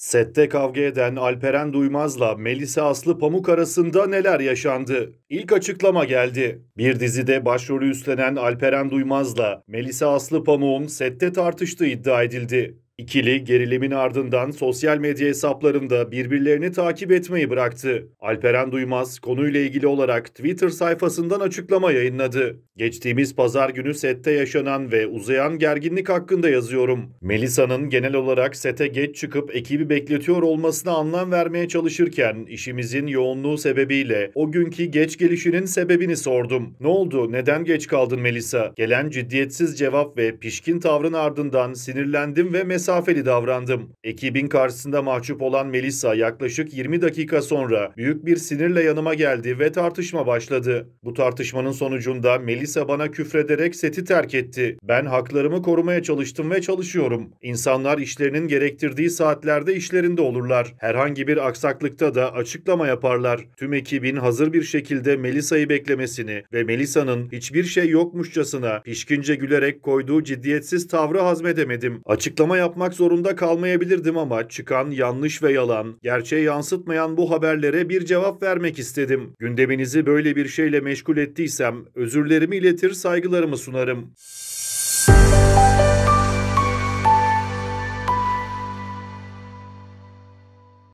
Sette kavga eden Alperen Duymaz'la Melisa Aslı Pamuk arasında neler yaşandı? İlk açıklama geldi. Bir dizide başrolü üstlenen Alperen Duymaz'la Melisa Aslı Pamuk'un sette tartıştığı iddia edildi. İkili gerilimin ardından sosyal medya hesaplarında birbirlerini takip etmeyi bıraktı. Alperen Duymaz konuyla ilgili olarak Twitter sayfasından açıklama yayınladı. Geçtiğimiz pazar günü sette yaşanan ve uzayan gerginlik hakkında yazıyorum. Melisa'nın genel olarak sete geç çıkıp ekibi bekletiyor olmasına anlam vermeye çalışırken işimizin yoğunluğu sebebiyle o günkü geç gelişinin sebebini sordum. Ne oldu? Neden geç kaldın Melisa? Gelen ciddiyetsiz cevap ve pişkin tavrın ardından sinirlendim ve mesaj mesafeli davrandım. Ekibin karşısında mahcup olan Melissa yaklaşık 20 dakika sonra büyük bir sinirle yanıma geldi ve tartışma başladı. Bu tartışmanın sonucunda Melissa bana küfrederek seti terk etti. Ben haklarımı korumaya çalıştım ve çalışıyorum. İnsanlar işlerinin gerektirdiği saatlerde işlerinde olurlar. Herhangi bir aksaklıkta da açıklama yaparlar. Tüm ekibin hazır bir şekilde Melissa'yı beklemesini ve Melisa'nın hiçbir şey yokmuşçasına pişkince gülerek koyduğu ciddiyetsiz tavrı hazmedemedim. Açıklama yapmak yapmak zorunda kalmayabilirdim ama çıkan yanlış ve yalan, gerçeği yansıtmayan bu haberlere bir cevap vermek istedim. Gündeminizi böyle bir şeyle meşgul ettiysem özürlerimi iletir saygılarımı sunarım.